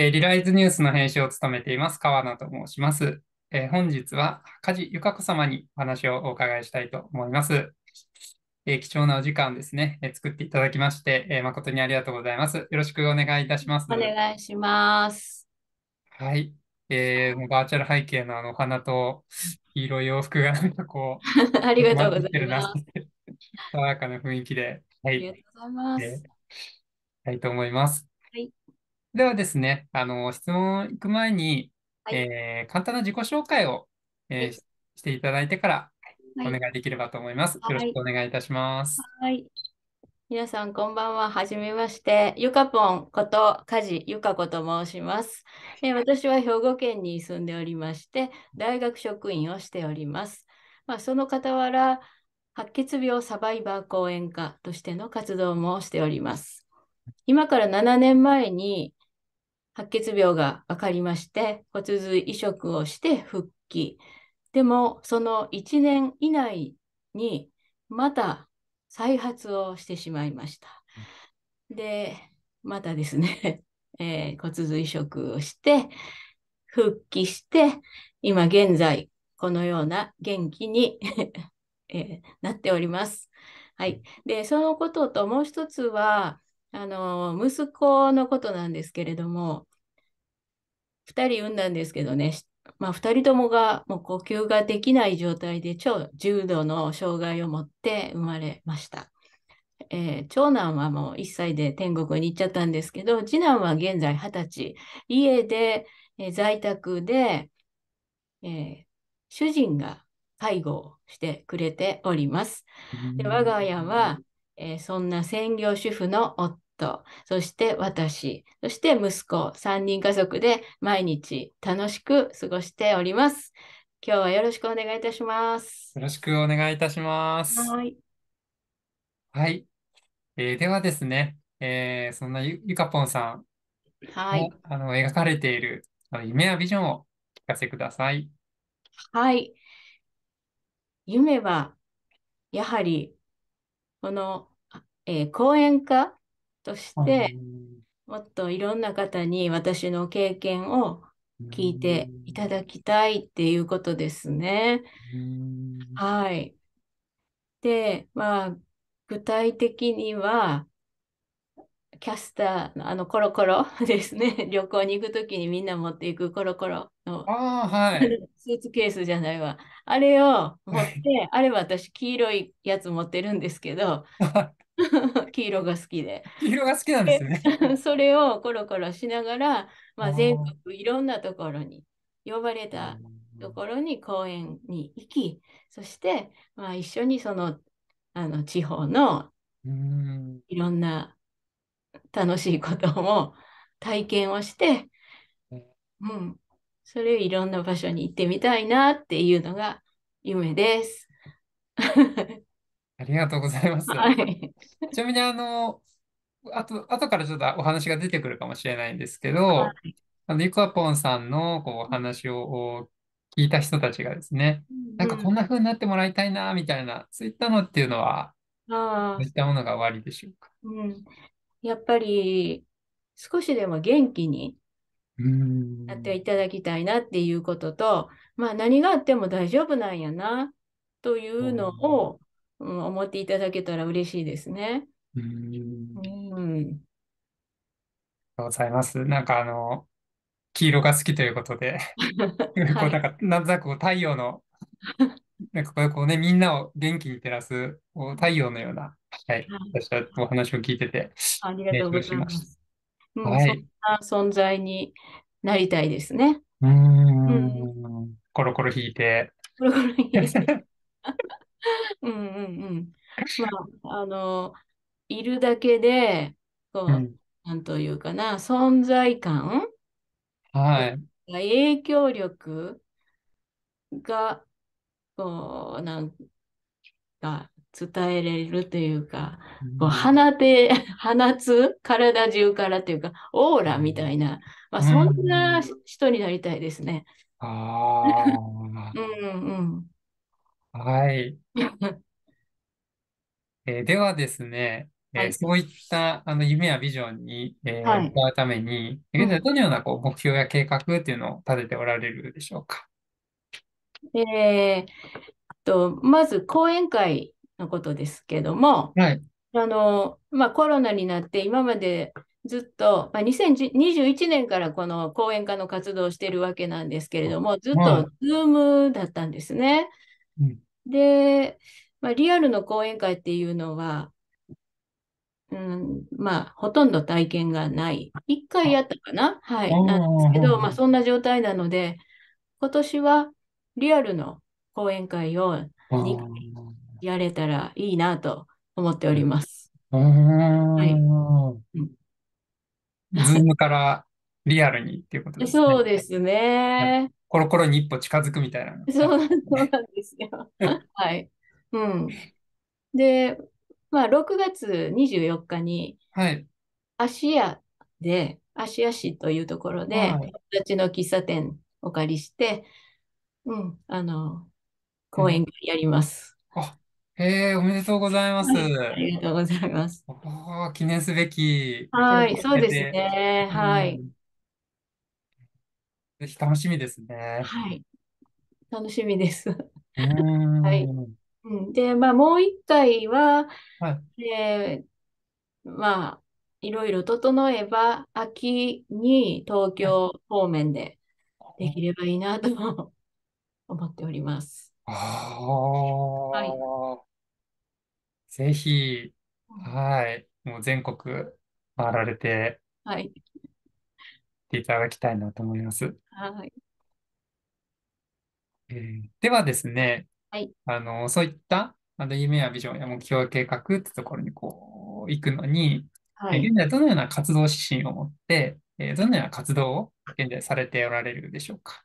えー、リライズニュースの編集を務めています川野と申します。えー、本日は梶由香子様にお話をお伺いしたいと思います。えー、貴重なお時間ですね、え作っていただきまして、え誠にありがとうございます。よろしくお願いいたします。お願いします。はい。えー、バーチャル背景のあの花と黄色い洋服がなんかこう、ありがとうございます。爽やかな雰囲気で、はい、ありがとうございます。えー、はいと思います。はい。ではですね、あの、質問行く前に、はいえー簡単な自己紹介を、えーはいししていただいてからお願いできればと思います。よろしくお願いいたします。はい。皆さん、こんばんは。はじめまして。ゆかぽんこと、梶ゆか子と申します、えー私は兵庫県に住んでおりまして、大学職員をしております。まあ、その傍ら、白血病サバイバー講演家としての活動もしております。今から7年前に、白血病が分かりまして、骨髄移植をして復帰。でも、その1年以内に、また再発をしてしまいました。で、またですね、えー、骨髄移植をして、復帰して、今現在、このような元気に えー、なっております。はい。で、そのことともう一つは、あの、息子のことなんですけれども、2人産んだんですけどね、まあ、2人ともがもう呼吸ができない状態で超重度の障害を持って生まれました。えー、長男はもう1歳で天国に行っちゃったんですけど、次男は現在20歳、家で、えー、在宅で、えー、主人が介護をしてくれております。で我が家は、えそんな専業主婦の夫とそして私、そして息子、3人家族で毎日楽しく過ごしております。今日はよろしくお願いいたします。よろしくお願いいたします。はい。はい、えー、ではですね、えー、そんなゆかぽんさんはい、あの描かれている夢やビジョンを聞かせください。はい。夢は、やはり、この、えー、講演家として、もっといろんな方に私の経験を聞いていただきたいっていうことですね。はい。で、まあ、具体的には、キャスターのあのコロコロ ですね。旅行に行くときにみんな持っていくコロコロのあ、はい、スーツケースじゃないわ。あれを持って、あれは私黄色いやつ持ってるんですけど、黄色が好きで。黄色が好きなんですね。それをコロコロしながら、まあ、全国いろんなところに呼ばれたところに公園に行き、そして、まあ、一緒にそのあの地方のいろんな楽しいことも体験をして、うん、それをいろんな場所に行ってみたいなっていうのが夢です。ありがとうございます。はい、ちなみにあの、あと、後からちょっとお話が出てくるかもしれないんですけど、はい、あの、ゆアポンさんのこうお話を聞いた人たちがですね、うん、なんかこんな風になってもらいたいな、みたいな、そういったのっていうのは、どういったものが終わりでしょうか。うん、やっぱり少しでも元気になっていただきたいなっていうことと、まあ何があっても大丈夫なんやなというのを、うん、思っていただけたら嬉しいですね。うん。うん。ありがとうございます。なんかあの、黄色が好きということで、こうなんか、なんとなく太陽の、なんかこうね、みんなを元気に照らす太陽のようなはい。私はお話を聞いてて、ありがとうございます。うはい、そんな存在になりたいですね。うん。コロコロ引いて。コロコロ引いて。うんうんうん。まあ、あの、いるだけで、こう、うん、なんというかな、存在感はい。影響力が、こう、なんか、伝えれるというか、こう放で 放つ体中からというか、オーラみたいな、まあ、そんな人になりたいですね。うん、ああ。うんうん。はい。えー、ではですね、えー、はい、そういったあの夢やビジョンに、えー、はい、うために、現在どのようなこう目標や計画っていうのを立てておられるでしょうか。えー、とまず講演会のことですけども、はい、あのまあ、コロナになって今までずっと、まあ、2021年からこの講演家の活動をしているわけなんですけれどもずっと Zoom だったんですね。はい、で、まあ、リアルの講演会っていうのは、うん、まあほとんど体験がない。1回やったかなはいなんですけど、まあ、そんな状態なので今年はリアルの講演会を2回やれたらいいなと思っております。はい、ズームからリアルにっていうことですね。そうですね。コロコロに一歩近づくみたいな。そうなんですよ。はい。うん。で、まあ、6月24日に、はい。芦屋で、芦屋市というところで、はい、私の喫茶店お借りして、うん、あの、講演会やります。うん、あ、ええおめでとうございます。ありがとうございます。記念すべき。はい、そうですね。はい。ぜひ楽しみですね。はい。楽しみです。う はい。うん、で、まあ、もう一回は、はい、えー、まあ、いろいろ整えば、秋に東京方面でできればいいなと思っております。ああ。はい。ぜひ、はい、もう全国回られてはい。いただきたいなと思います。はい。えーではですね、はい。あの、そういったあの夢やビジョンや目標計画ってところにこう行くのに、はえーい。現在どのような活動指針を持って、えーどのような活動を現在されておられるでしょうか。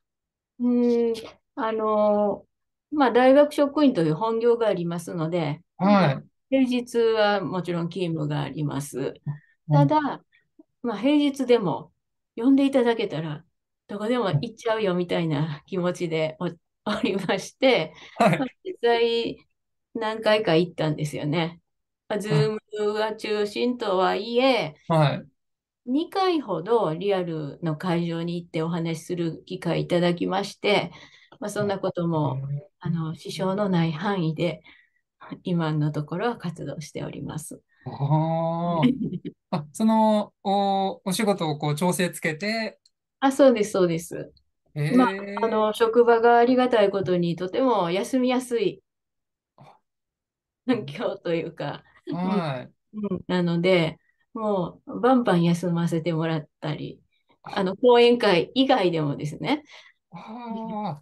うん、あのまあ、大学職員という本業がありますので、はい。平日はもちろん勤務があります。ただ、まあ、平日でも呼んでいただけたら、どこでも行っちゃうよみたいな気持ちでお りまして、はい、実際何回か行ったんですよね。ズームが中心とはいえ、はい、2回ほどリアルの会場に行ってお話しする機会いただきまして、まあ、そんなこともあの支障のない範囲で今のところは活動しております。あ そのおお仕事をこう調整つけて。あそうですそうです。えー、まあ、あの職場がありがたいことにとても休みやすい環境というか、はい、うん、なのでもうバンバン休ませてもらったりあの講演会以外でもですね。あ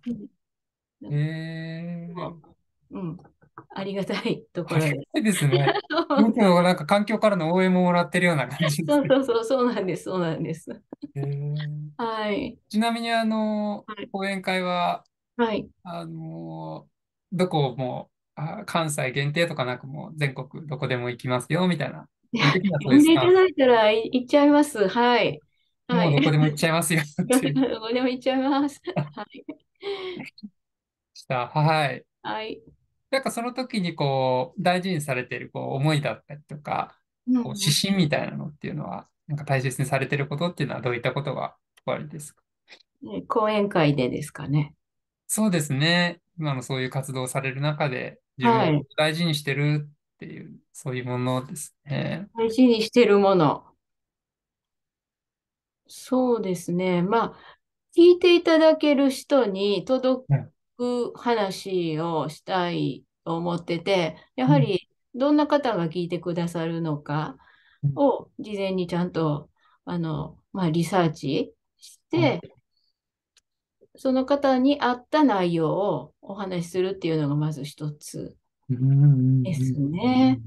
ありがたいところで。いですね。僕もなんか環境からの応援ももらってるような感じです、ね。そうそうそう、そうなんです、そうなんです。はい。ちなみに、あの、講演会は、はい。あの、どこも、あ関西限定とかなくも全国どこでも行きますよみたいな。呼んいただいたら行っちゃいます。はい。はい、もうどこでも行っちゃいますよ。どこでも行っちゃいます。はい。した。はい。はい。なんかその時にこう、大事にされているこう思いだったりとか、こう指針みたいなのっていうのは、なんか大切にされていることっていうのはどういったことがおありですか講演会でですかね。そうですね。今のそういう活動をされる中で、自分を大事にしてるっていう、はい、そういうものですね。大事にしてるもの。そうですね。まあ、聞いていただける人に届く、く話をしたいと思ってて、やはりどんな方が聞いてくださるのかを事前にちゃんとあの、まあ、リサーチして、その方に合った内容をお話しするっていうのがまず一つですね。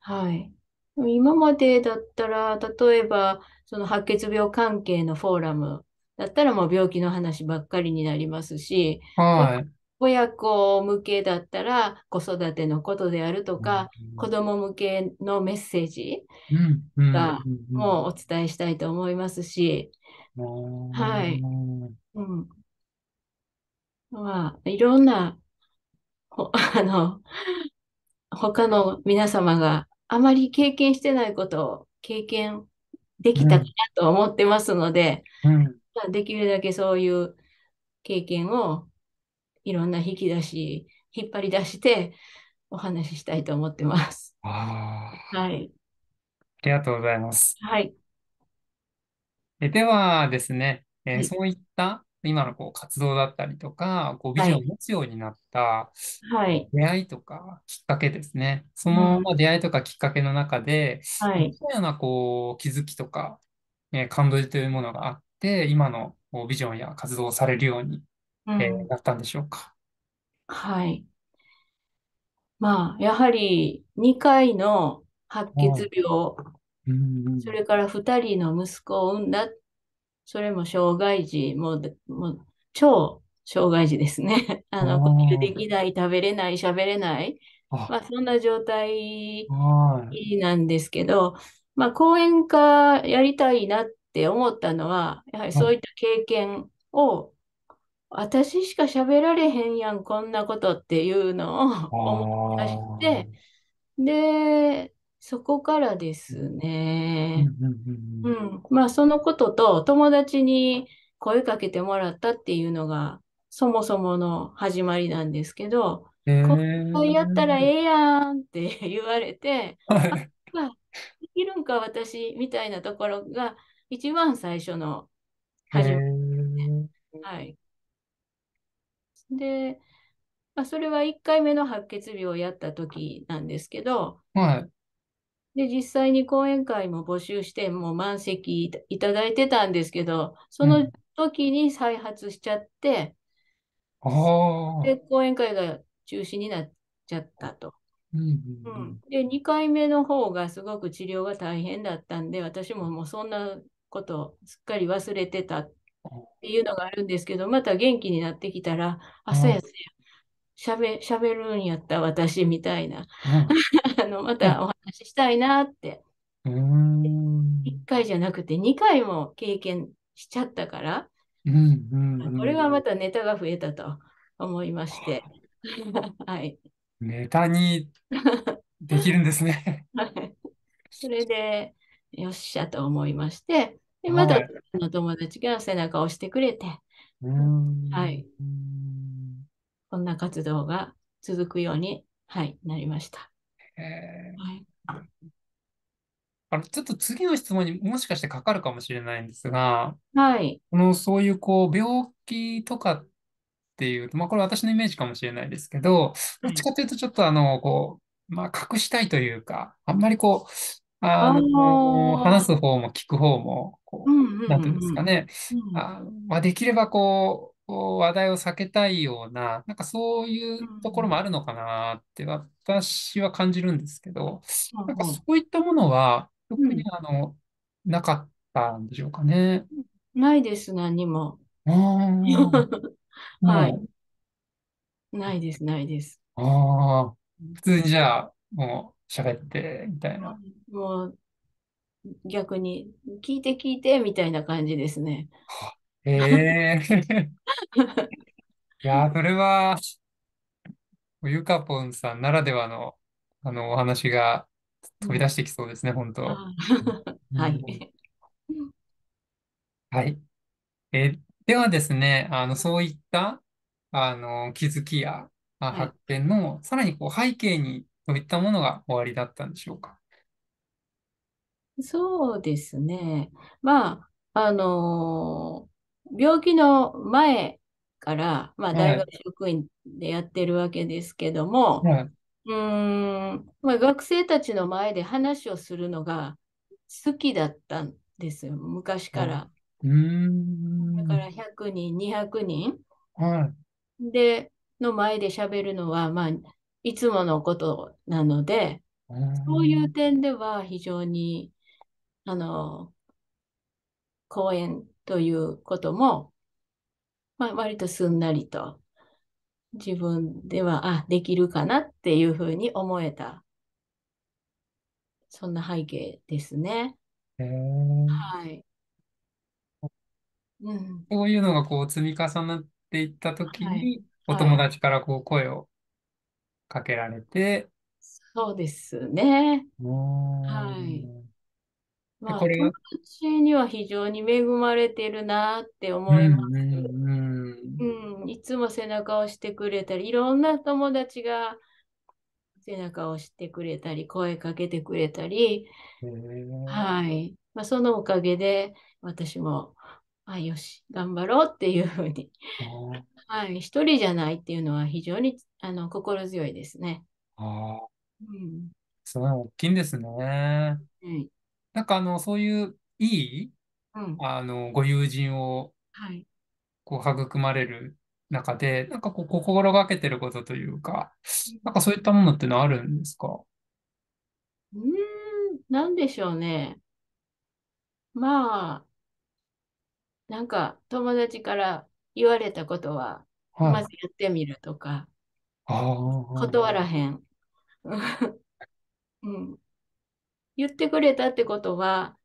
はい。今までだったら、例えば、その白血病関係のフォーラムだったらもう病気の話ばっかりになりますし、はい、親子向けだったら子育てのことであるとか、うん、子供向けのメッセージがもうお伝えしたいと思いますし、うん、はい、まあ、いろんな、あの、他の皆様があまり経験してないことを経験できたかなと思ってますので、うん、まあ、できるだけそういう経験をいろんな引き出し、引っ張り出してお話ししたいと思ってます。はい。ありがとうございます。はい。えではですね、えーはい、そういった今のこう活動だったりとか、こうビジョンを持つようになった、はい、出会いとかきっかけですね。その、ま出会いとかきっかけの中で、はい、どのようなこう気づきとか、えー、感動というものがあっ、今のビジョンや活動をされるように、えなったんでしょうか。はい。まあ、やはり2回の白血病、うん、それから2人の息子を産んだ、それも障害児、もう、もう超障害児ですね。あの、呼吸できない、食べれない、喋れない。あまあ、そんな状態なんですけど、まあ、講演家やりたいなっって思ったのは、やはりそういった経験を、私しか喋られへんやん、こんなことっていうのを思い出して、で、そこからですね。うん。まあ、そのことと友達に声かけてもらったっていうのが、そもそもの始まりなんですけど、こうやったらええやんって言われて、できるんか私みたいなところが一番最初の初め、ね、はい。で、まあ、それは1回目の白血病をやった時なんですけど、はい、で、実際に講演会も募集して、もう満席いただいてたんですけど、その時に再発しちゃって、うん、で、講演会が中止になっちゃったと。うん、うん、で2回目の方がすごく治療が大変だったんで私ももうそんなことをすっかり忘れてたっていうのがあるんですけど、また元気になってきたら、あ、そうやそうや、しゃべるんやった私みたいな、あのまたお話ししたいなって。1回じゃなくて2回も経験しちゃったから、これはまたネタが増えたと思いまして。はい、ネタにできるんですね。はい、それでよっしゃと思いまして、でまだ、はい、の友達が背中を押してくれて、はい、こんな活動が続くように、はい、なりました。はい、あのちょっと次の質問にもしかしてかかるかもしれないんですが、はい、このそういうこう病気とかっていうと、まあ、これ私のイメージかもしれないですけど、どっちかというとちょっとあのこう、まあ、隠したいというか、あんまりこう、あの、話す方も聞く方も、こう、なんていうんですかね。あまあ、できればこう、話題を避けたいような、なんかそういうところもあるのかなって私は感じるんですけど、なんかそういったものは特にあの、なかったんでしょうかね。ないです、何も。あ はい。ないです、ないです。ああ。普通にじゃあ、も喋ってみたいな。もう逆に聞いて聞いてみたいな感じですね。ええー、いや、それは、ゆかぽんさんならではの、あのお話が飛び出してきそうですね、本当。はい。はい。え、ではですね、あの、そういった、あの、気づきや、あ発見の、さらにこう背景にどういったものが終わりだったんでしょうか。そうですね。まあ、あのー、病気の前から、まあ、大学職員でやってるわけですけども、はい、うん、まあ、学生たちの前で話をするのが好きだったんですよ、昔から。はい、だから100人、200人、はい、での前で喋るのは、まあ、いつものことなので、そういう点では非常に、あの、講演ということも、まあ、割とすんなりと自分では、あ、できるかなっていうふうに思えた、そんな背景ですね。はい。うん、こういうのがこう積み重なっていった時に、はい、お友達からこう声をかけられて。そうですね。はい。まあ、友達には非常に恵まれてるなって思います。うん、いつも背中を押してくれたり、いろんな友達が背中を押してくれたり、声かけてくれたり、はい。まあ、そのおかげで私もあよし頑張ろうっていうふうに、はい、一人じゃないっていうのは非常にあの心強いですね。あうん、すごい大きいんですね。はい、なんかあのそういういい、うん、あのご友人を、はい、こう育まれる中で、なんかこう心がけてることというか、なんかそういったものってのあるんですかうん、なんでしょうね。まあ、なんか友達から言われたことは、はい、まずやってみるとか、断らへん。うん、言ってくれたってことは、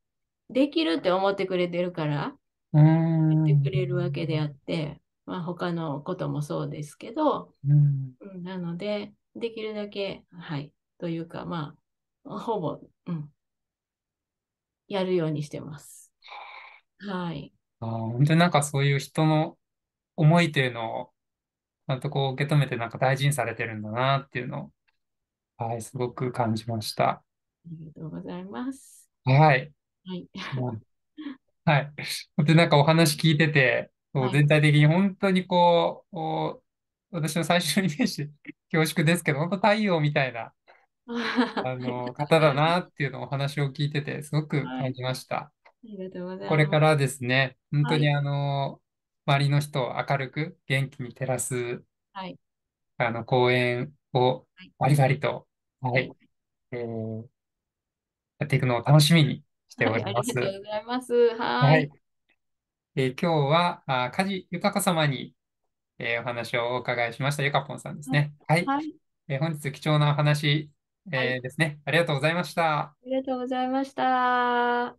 できるって思ってくれてるから、言ってくれるわけであって、まあ、他のこともそうですけど、うん、なので、できるだけ、はい、というか、まあ、ほぼ、うん、やるようにしてます。はい。あ本当になんかそういう人の思いというのを、ちゃんとこう受け止めてなんか大事にされてるんだなっていうのを、はい、すごく感じました。ありがとうございます。はい。はい。もうはい。で、なんかお話聞いてて、こう全体的に本当にこう、私の最初のイメージ、恐縮ですけど、本当太陽みたいな、あの、方だなっていうのをお話を聞いてて、すごく感じました。りがとうございます。これからですね、本当にあの、はい、周りの人を明るく元気に照らす、はい、あの講演をバリバリと、はい、はい、えー、やっていくのを楽しみにしております。はい、ありがとうございます。はい。えー、今日は、あ梶豊様に、えー、お話をお伺いしました。ゆかぽんさんですね。はい。はい、えー、本日貴重なお話、えー、ですね、ありがとうございました。ありがとうございました。